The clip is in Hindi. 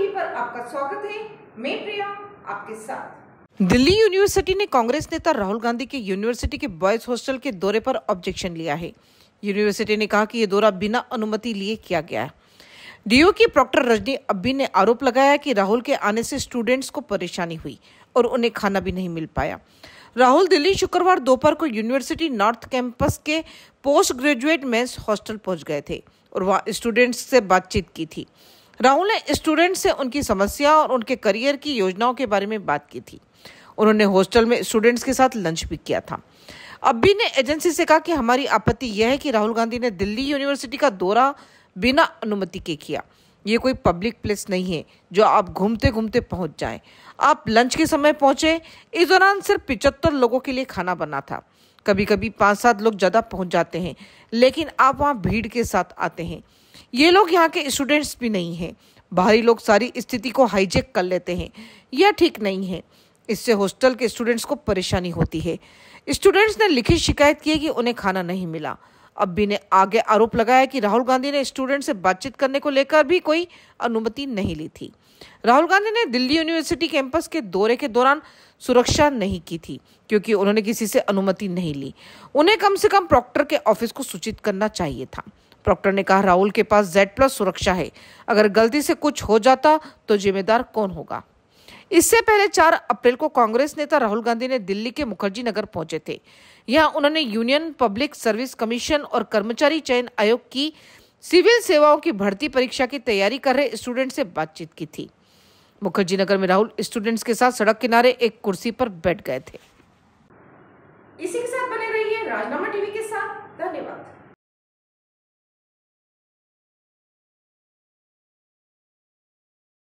टीवी पर आपका स्वागत है मैं प्रिया आपके साथ दिल्ली यूनिवर्सिटी ने कांग्रेस नेता राहुल गांधी के यूनिवर्सिटी के बॉयज हॉस्टल के दौरे पर ऑब्जेक्शन लिया है यूनिवर्सिटी ने कहा कि यह दौरा बिना अनुमति लिए किया गया है डीओ की प्रॉक्टर रजनी अब्बी ने आरोप लगाया कि राहुल के आने से स्टूडेंट्स को परेशानी हुई और उन्हें खाना भी नहीं मिल पाया राहुल दिल्ली शुक्रवार दोपहर को यूनिवर्सिटी नॉर्थ कैंपस के पोस्ट ग्रेजुएट मेंस हॉस्टल पहुंच गए थे और वहां स्टूडेंट्स से बातचीत की थी राहुल ने स्टूडेंट से उनकी समस्या और उनके करियर की योजनाओं के बारे में बात की थी उन्होंने हॉस्टल में स्टूडेंट्स के साथ लंच भी किया था अब्बी ने एजेंसी से कहा कि हमारी आपत्ति यह है कि राहुल गांधी ने दिल्ली यूनिवर्सिटी का दौरा बिना अनुमति के किया ये कोई पब्लिक प्लेस नहीं है जो आप घूमते घूमते पहुंच जाएं। आप लंच के समय पहुंचे इस दौरान सिर्फ पिचहत्तर लोगों के लिए खाना बना था कभी कभी पांच सात लोग ज़्यादा पहुंच जाते हैं लेकिन आप वहां भीड़ के साथ आते हैं ये लोग यहाँ के स्टूडेंट्स भी नहीं हैं बाहरी लोग सारी स्थिति को हाईजेक कर लेते हैं यह ठीक नहीं है इससे हॉस्टल के स्टूडेंट्स को परेशानी होती है स्टूडेंट्स ने लिखित शिकायत की है कि उन्हें खाना नहीं मिला अब्बी ने आगे आरोप लगाया कि राहुल गांधी ने स्टूडेंट से बातचीत करने को लेकर भी कोई अनुमति नहीं ली थी राहुल गांधी ने दिल्ली यूनिवर्सिटी कैंपस के दौरे के दौरान सुरक्षा नहीं की थी क्योंकि उन्होंने किसी से अनुमति नहीं ली उन्हें कम से कम प्रॉक्टर के ऑफिस को सूचित करना चाहिए था डॉक्टर ने कहा राहुल के पास जेड प्लस सुरक्षा है अगर गलती से कुछ हो जाता तो जिम्मेदार कौन होगा इससे पहले 4 अप्रैल को कांग्रेस नेता राहुल गांधी ने दिल्ली के मुखर्जी नगर पहुंचे थे यहां उन्होंने यूनियन पब्लिक सर्विस कमीशन और कर्मचारी चयन आयोग की सिविल सेवाओं की भर्ती परीक्षा की तैयारी कर रहे स्टूडेंट से बातचीत की थी मुखर्जी नगर में राहुल स्टूडेंट्स के साथ सड़क किनारे एक कुर्सी पर बैठ गए थे इसी के साथ बने रहिए राजनामा टीवी के साथ धन्यवाद